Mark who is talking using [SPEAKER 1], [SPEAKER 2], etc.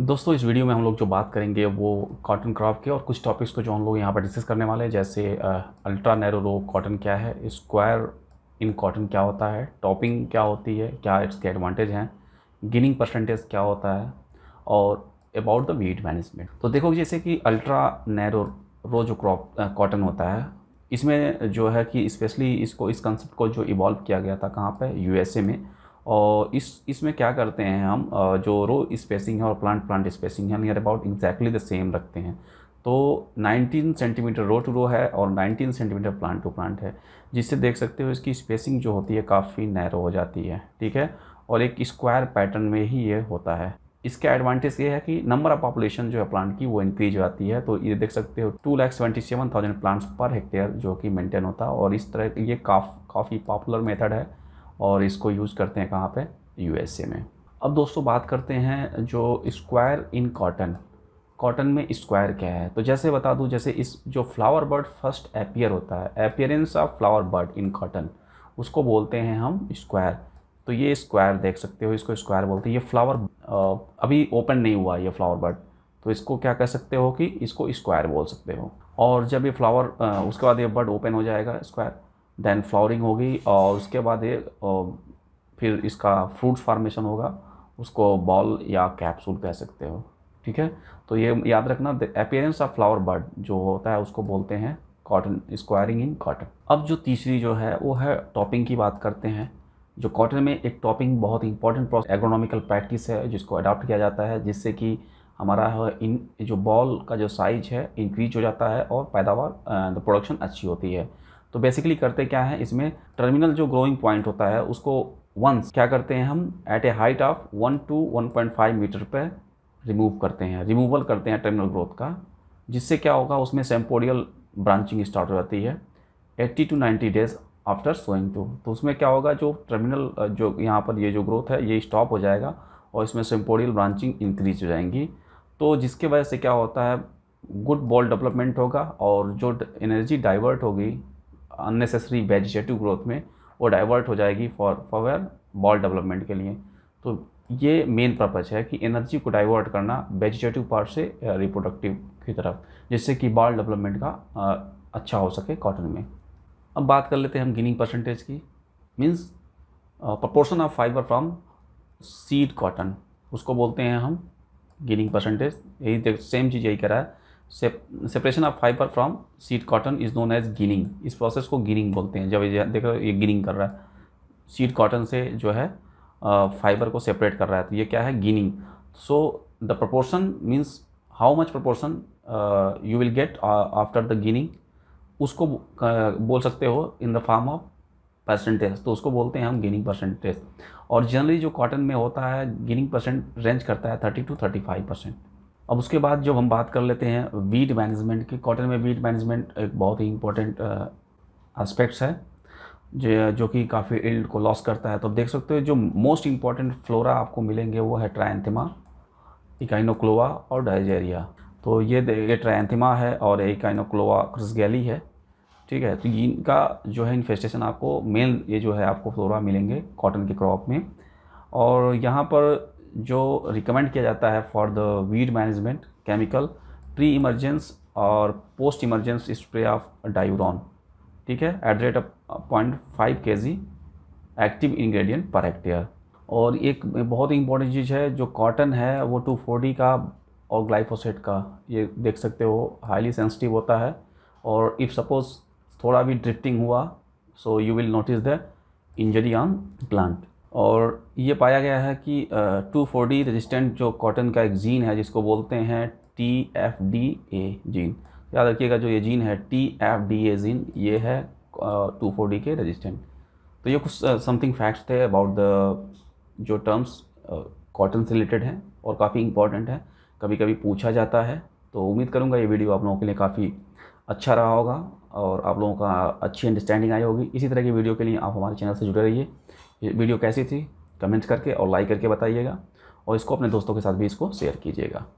[SPEAKER 1] दोस्तों इस वीडियो में हम लोग जो बात करेंगे वो कॉटन क्रॉप के और कुछ टॉपिक्स को जो हम लोग यहाँ पर डिस्कस करने वाले हैं जैसे अल्ट्रा नैरो रो कॉटन क्या है स्क्वायर इन कॉटन क्या होता है टॉपिंग क्या होती है क्या इसके एडवांटेज हैं गिनिंग परसेंटेज क्या होता है और अबाउट द वीट मैनेजमेंट तो देखो जैसे कि अल्ट्रा नैरो रो जो क्रॉप कॉटन होता है इसमें जो है कि स्पेशली इसको इस कंसेप्ट को जो इवॉल्व किया गया था कहाँ पर यू में और इस इसमें क्या करते हैं हम जो रो स्पेसिंग है और प्लांट प्लांट स्पेसिंग है near about exactly the same रखते हैं तो 19 सेंटीमीटर रो टू रो है और 19 सेंटीमीटर प्लांट टू प्लांट है जिससे देख सकते हो इसकी स्पेसिंग जो होती है काफ़ी नैरो हो जाती है ठीक है और एक स्क्वायर पैटर्न में ही ये होता है इसका एडवांटेज ये है कि नंबर ऑफ पॉपुलेशन जो है प्लांट की वो इंक्रीज हो जाती है तो ये देख सकते हो two lakhs twenty seven thousand plants per hectare जो कि मेंटेन होता है और इस तरह ये काफ़ काफ़ी पॉपुलर मेथड है और इसको यूज़ करते हैं कहाँ पे यूएसए में अब दोस्तों बात करते हैं जो स्क्वायर इन कॉटन कॉटन में स्क्वायर क्या है तो जैसे बता दूँ जैसे इस जो फ्लावर बर्ड फर्स्ट अपियर होता है appearance of flower bird in cotton उसको बोलते हैं हम स्क्वायर तो ये स्क्वायर देख सकते हो इसको स्क्वायर बोलते हैं ये फ्लावर अभी ओपन नहीं हुआ ये फ्लावर बर्ड तो इसको क्या कह सकते हो कि इसको स्क्वायर बोल सकते हो और जब ये फ्लावर उसके बाद ये बर्ड ओपन हो जाएगा स्क्वायर देन फ्लावरिंग होगी और उसके बाद ये फिर इसका फ्रूट फार्मेशन होगा उसको बॉल या कैप्सूल कह सकते हो ठीक है तो ये याद रखना अपेयरेंस ऑफ फ्लावर बर्ड जो होता है उसको बोलते हैं कॉटन स्क्वायरिंग इन कॉटन अब जो तीसरी जो है वो है टॉपिंग की बात करते हैं जो कॉटन में एक टॉपिंग बहुत इंपॉर्टेंट प्रोसेस एग्रोनॉमिकल प्रैक्टिस है जिसको अडाप्ट किया जाता है जिससे कि हमारा इन जो बॉल का जो साइज है इंक्रीज हो जाता है और पैदावार प्रोडक्शन अच्छी होती है तो बेसिकली करते क्या है इसमें टर्मिनल जो ग्रोइंग पॉइंट होता है उसको वंस क्या करते हैं हम at a height of one two one point five metre पर रिमूव करते हैं रिमूवल करते हैं टर्मिनल ग्रोथ का जिससे क्या होगा उसमें सेम्पोडियल ब्रांचिंग स्टार्ट हो जाती है eighty to ninety days after sowing to तो उसमें क्या होगा जो टर्मिनल जो यहाँ पर ये जो ग्रोथ है ये स्टॉप हो जाएगा और इसमें सेम्पोडियल ब्रांचिंग इंक्रीज हो जाएंगी तो जिसके वजह से क्या होता है गुड बॉल डेवलपमेंट होगा और जो एनर्जी डाइवर्ट होगी अननेसेसरी वेजिटेटिव ग्रोथ में वो डाइवर्ट हो जाएगी फॉर फॉर बॉल डेवलपमेंट के लिए तो ये मेन पर्पज है कि एनर्जी को डाइवर्ट करना वेजिटेटिव पार्ट से रिप्रोडक्टिव की तरफ जिससे कि बॉल डेवलपमेंट का अच्छा हो सके कॉटन में अब बात कर लेते हैं हम गिनिंग परसेंटेज की means proportion of fibre from seed cotton उसको बोलते हैं हम गिनिंग परसेंटेज यही सेम चीज़ यही करा है separation of fibre from seed cotton is known as ginning इस प्रोसेस को गिनिंग बोलते हैं जब ये देखो ये गिनिंग कर रहा है सीड कॉटन से जो है फाइबर को सेपरेट कर रहा है तो ये क्या है ginning so the proportion means how much proportion you will get after the ginning उसको बोल सकते हो in the form of percentage तो उसको बोलते हैं हम गेनिंग परसेंटेज और जनरली जो कॉटन में होता है गिनिंग परसेंट रेंज करता है thirty to thirty five percent अब उसके बाद जब हम बात कर लेते हैं वीट मैनेजमेंट की कॉटन में वीट मैनेजमेंट एक बहुत ही इंपॉर्टेंट एस्पेक्ट्स है जो जो कि काफ़ी इल्ड को लॉस करता है तो देख सकते हो जो मोस्ट इंपॉर्टेंट फ्लोरा आपको मिलेंगे वो है ट्राइंथिमा इकाइनोक्लोवा और डाइजेरिया तो ये ये ट्राइंथिमा है और इकाइनोक्लोवा क्रिसगैली है ठीक है तो इनका जो है इन्फेस्टेशन आपको मेन ये जो है आपको फ्लोरा मिलेंगे कॉटन के क्रॉप में और यहाँ पर जो रिकमेंड किया जाता है for the weed management chemical pre emergence और post emergence spray of diuron ठीक है at the rate of point five K G active ingredient per hectare और एक बहुत ही इंपॉर्टेंट चीज़ है जो कॉटन है वो टू फोर्टी का और ग्लाइफोसेट का ये देख सकते हो हाईली सेंसिटिव होता है और इफ़ सपोज़ थोड़ा भी ड्रिफ्टिंग हुआ so you will notice the injury on plant और ये पाया गया है कि टू फोर डी रजिस्टेंट जो कॉटन का एक जीन है जिसको बोलते हैं T F D A gene याद रखिएगा जो ये जीन है T F D A gene ये है टू फोर डी के रजिस्टेंट तो ये कुछ समथिंग फैक्ट्स थे अबाउट द जो टर्म्स कॉटन से रिलेटेड हैं और काफ़ी इंपॉर्टेंट है कभी कभी पूछा जाता है तो उम्मीद करूँगा ये वीडियो आप लोगों के लिए काफ़ी अच्छा रहा होगा और आप लोगों का अच्छी अंडरस्टैंडिंग आई होगी इसी तरह की वीडियो के लिए आप हमारे चैनल से जुड़े रहिए ये वीडियो कैसी थी कमेंट्स करके और लाइक करके बताइएगा और इसको अपने दोस्तों के साथ भी इसको शेयर कीजिएगा